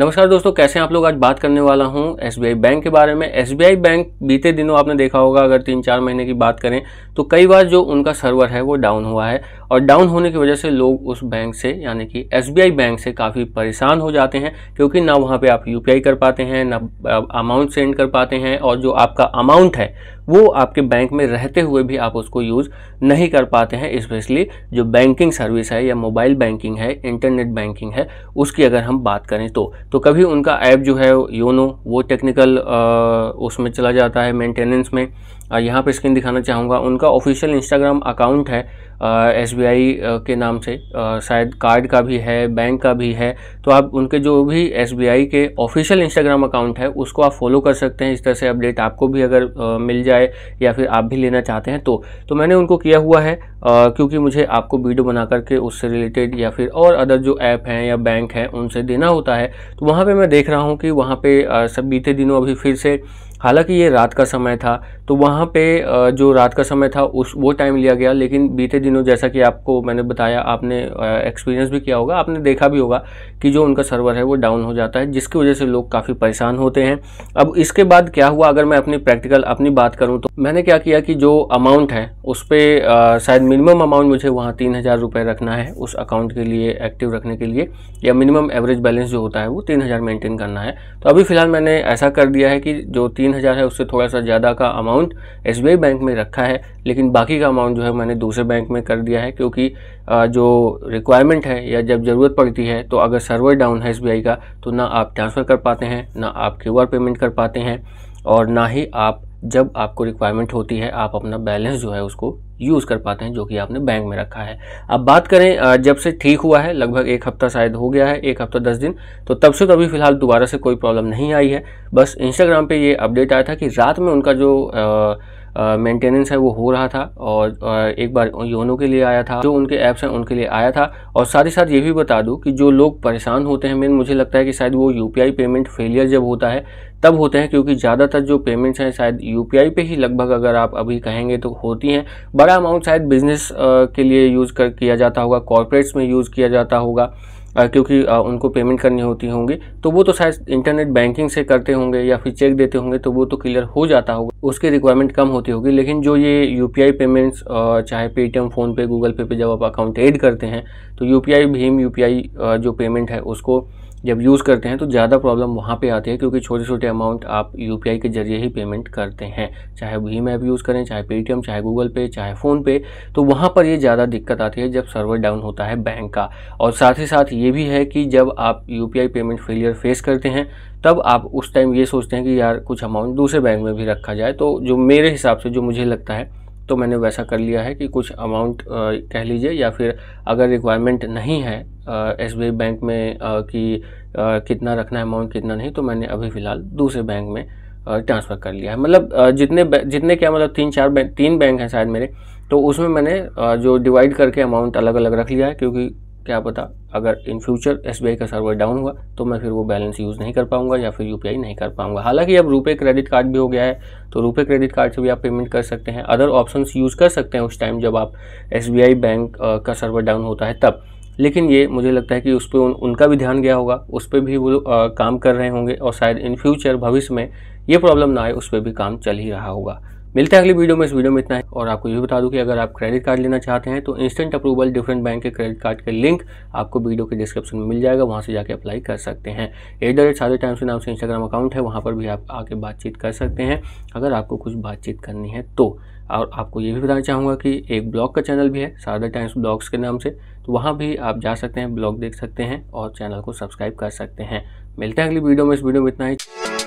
नमस्कार दोस्तों कैसे हैं आप लोग आज बात करने वाला हूं एसबीआई बैंक के बारे में एसबीआई बैंक बीते दिनों आपने देखा होगा अगर तीन चार महीने की बात करें तो कई बार जो उनका सर्वर है वो डाउन हुआ है और डाउन होने की वजह से लोग उस बैंक से यानी कि एसबीआई बैंक से काफ़ी परेशान हो जाते हैं क्योंकि ना वहाँ पर आप यू कर पाते हैं ना अमाउंट सेंड कर पाते हैं और जो आपका अमाउंट है वो आपके बैंक में रहते हुए भी आप उसको यूज़ नहीं कर पाते हैं स्पेशली जो बैंकिंग सर्विस है या मोबाइल बैंकिंग है इंटरनेट बैंकिंग है उसकी अगर हम बात करें तो तो कभी उनका ऐप जो है योनो वो टेक्निकल उसमें चला जाता है मेंटेनेंस में यहाँ पे स्क्रीन दिखाना चाहूँगा उनका ऑफिशियल इंस्टाग्राम अकाउंट है एस बी आई के नाम से शायद कार्ड का भी है बैंक का भी है तो आप उनके जो भी एस बी आई के ऑफिशियल इंस्टाग्राम अकाउंट है उसको आप फॉलो कर सकते हैं इस तरह से अपडेट आपको भी अगर आ, मिल जाए या फिर आप भी लेना चाहते हैं तो तो मैंने उनको किया हुआ है आ, क्योंकि मुझे आपको वीडियो बना करके उससे रिलेटेड या फिर और अदर जो ऐप हैं या बैंक हैं उनसे देना होता है तो वहाँ पर मैं देख रहा हूँ कि वहाँ पर सब बीते दिनों अभी फिर से हालांकि ये रात का समय था तो वहाँ पे जो रात का समय था उस वो टाइम लिया गया लेकिन बीते दिनों जैसा कि आपको मैंने बताया आपने एक्सपीरियंस भी किया होगा आपने देखा भी होगा कि जो उनका सर्वर है वो डाउन हो जाता है जिसकी वजह से लोग काफ़ी परेशान होते हैं अब इसके बाद क्या हुआ अगर मैं अपनी प्रैक्टिकल अपनी बात करूँ तो मैंने क्या किया कि जो अमाउंट है उस पर शायद मिनिमम अमाउंट मुझे वहाँ तीन हज़ार रुपये रखना है उस अकाउंट के लिए एक्टिव रखने के लिए या मिनिमम एवरेज बैलेंस जो होता है वो तीन हज़ार मेंटेन करना है तो अभी फ़िलहाल मैंने ऐसा कर दिया है कि जो तीन तीन हज़ार है उससे थोड़ा सा ज़्यादा का अमाउंट एस बैंक में रखा है लेकिन बाकी का अमाउंट जो है मैंने दूसरे बैंक में कर दिया है क्योंकि जो रिक्वायरमेंट है या जब ज़रूरत पड़ती है तो अगर सर्वर डाउन है एस का तो ना आप ट्रांसफ़र कर पाते हैं ना आप क्यू पेमेंट कर पाते हैं और ना ही आप जब आपको रिक्वायरमेंट होती है आप अपना बैलेंस जो है उसको यूज़ कर पाते हैं जो कि आपने बैंक में रखा है अब बात करें जब से ठीक हुआ है लगभग एक हफ़्ता शायद हो गया है एक हफ़्ता दस दिन तो तब से तो अभी फ़िलहाल दोबारा से कोई प्रॉब्लम नहीं आई है बस इंस्टाग्राम पे ये अपडेट आया था कि रात में उनका जो आ, मेंटेनेंस है वो हो रहा था और एक बार योनो के लिए आया था जो उनके ऐप्स हैं उनके लिए आया था और साथ ही साथ ये भी बता दूँ कि जो लोग परेशान होते हैं मेन मुझे लगता है कि शायद वो यू पेमेंट फेलियर जब होता है तब होते हैं क्योंकि ज़्यादातर जो पेमेंट्स हैं शायद यू पे ही लगभग अगर आप अभी कहेंगे तो होती हैं बड़ा अमाउंट शायद बिजनेस के लिए यूज़ कर किया जाता होगा कॉरपोरेट्स में यूज़ किया जाता होगा क्योंकि उनको पेमेंट करनी होती होंगी तो वो तो शायद इंटरनेट बैंकिंग से करते होंगे या फिर चेक देते होंगे तो वो तो क्लियर हो जाता होगा उसकी रिक्वायरमेंट कम होती होगी लेकिन जो ये यू पी आई पेमेंट्स चाहे पेटीएम फ़ोनपे गूगल पे पे जब आप अकाउंट ऐड करते हैं तो यू पी आई भीम यू पी आई जो पेमेंट है उसको जब यूज़ करते हैं तो ज़्यादा प्रॉब्लम वहाँ पे आती है क्योंकि छोटे छोटे अमाउंट आप यू के ज़रिए ही पेमेंट करते हैं चाहे भीम ऐप यूज़ करें चाहे पेटीएम चाहे गूगल पे चाहे फ़ोनपे तो वहाँ पर ये ज़्यादा दिक्कत आती है जब सर्वर डाउन होता है बैंक का और साथ ही साथ ये भी है कि जब आप यू पेमेंट फेलियर फेस करते हैं तब आप उस टाइम ये सोचते हैं कि यार कुछ अमाउंट दूसरे बैंक में भी रखा जाए तो जो मेरे हिसाब से जो मुझे लगता है तो मैंने वैसा कर लिया है कि कुछ अमाउंट कह लीजिए या फिर अगर रिक्वायरमेंट नहीं है एस बैंक में कि कितना रखना है अमाउंट कितना नहीं तो मैंने अभी फ़िलहाल दूसरे बैंक में ट्रांसफ़र कर लिया है मतलब जितने जितने क्या मतलब तीन चार बैंक तीन बैंक हैं शायद मेरे तो उसमें मैंने जो डिवाइड करके अमाउंट अलग अलग रख लिया है क्योंकि क्या पता अगर इन फ्यूचर एस का सर्वर डाउन हुआ तो मैं फिर वो बैलेंस यूज़ नहीं कर पाऊँगा या फिर यू नहीं कर पाऊँगा हालाँकि अब रुपये क्रेडिट कार्ड भी हो गया है तो रुपये क्रेडिट कार्ड से भी आप पेमेंट कर सकते हैं अदर ऑप्शन यूज़ कर सकते हैं उस टाइम जब आप एस बैंक का सर्वर डाउन होता है तब लेकिन ये मुझे लगता है कि उस पर उन, उनका भी ध्यान गया होगा उस पर भी वो आ, काम कर रहे होंगे और शायद इन फ्यूचर भविष्य में ये प्रॉब्लम ना आए उस पर भी काम चल ही रहा होगा मिलते हैं अगली वीडियो में इस वीडियो में इतना है और आपको ये बता दूं कि अगर आप क्रेडिट कार्ड लेना चाहते हैं तो इंस्टेंट अप्रूवल डिफरेंट बैंक के क्रेडिट कार्ड के लिंक आपको वीडियो के डिस्क्रिप्शन में मिल जाएगा वहाँ से जाके अप्लाई कर सकते हैं एट द रेट सारे टाइम से नाम से इंस्टाग्राम अकाउंट है वहाँ पर भी आप आके बातचीत कर सकते हैं अगर आपको कुछ बातचीत करनी है तो और आपको ये भी बताना चाहूँगा कि एक ब्लॉग का चैनल भी है शारदा टाइम्स ब्लॉग्स के नाम से तो वहाँ भी आप जा सकते हैं ब्लॉग देख सकते हैं और चैनल को सब्सक्राइब कर सकते हैं मिलते हैं अगली वीडियो में इस वीडियो में इतना ही